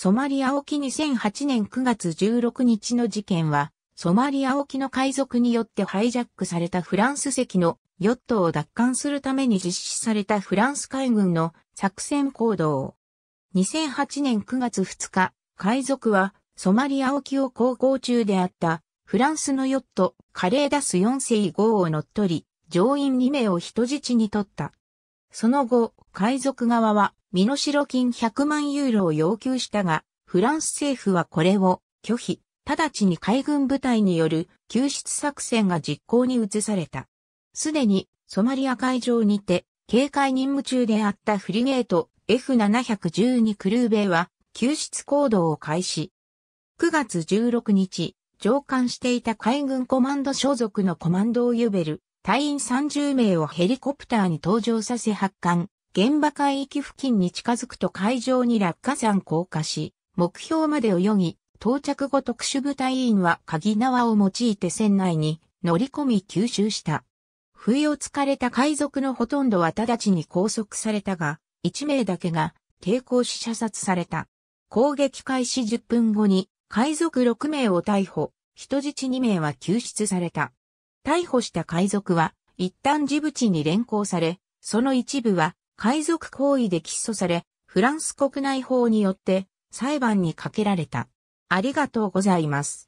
ソマリア沖2008年9月16日の事件は、ソマリア沖の海賊によってハイジャックされたフランス籍のヨットを奪還するために実施されたフランス海軍の作戦行動。2008年9月2日、海賊はソマリア沖を航行中であったフランスのヨットカレーダス4世号を乗っ取り、乗員2名を人質に取った。その後、海賊側は身代金100万ユーロを要求したが、フランス政府はこれを拒否、直ちに海軍部隊による救出作戦が実行に移された。すでにソマリア海上にて警戒任務中であったフリゲート F712 クルーベイは救出行動を開始。9月16日、上官していた海軍コマンド所属のコマンドをユベル、隊員30名をヘリコプターに搭乗させ発艦、現場海域付近に近づくと海上に落下山降下し、目標まで泳ぎ、到着後特殊部隊員は鍵縄を用いて船内に乗り込み吸収した。不意をつかれた海賊のほとんどは直ちに拘束されたが、1名だけが抵抗し射殺された。攻撃開始10分後に海賊6名を逮捕、人質2名は救出された。逮捕した海賊は一旦ジブチに連行され、その一部は海賊行為で起訴され、フランス国内法によって裁判にかけられた。ありがとうございます。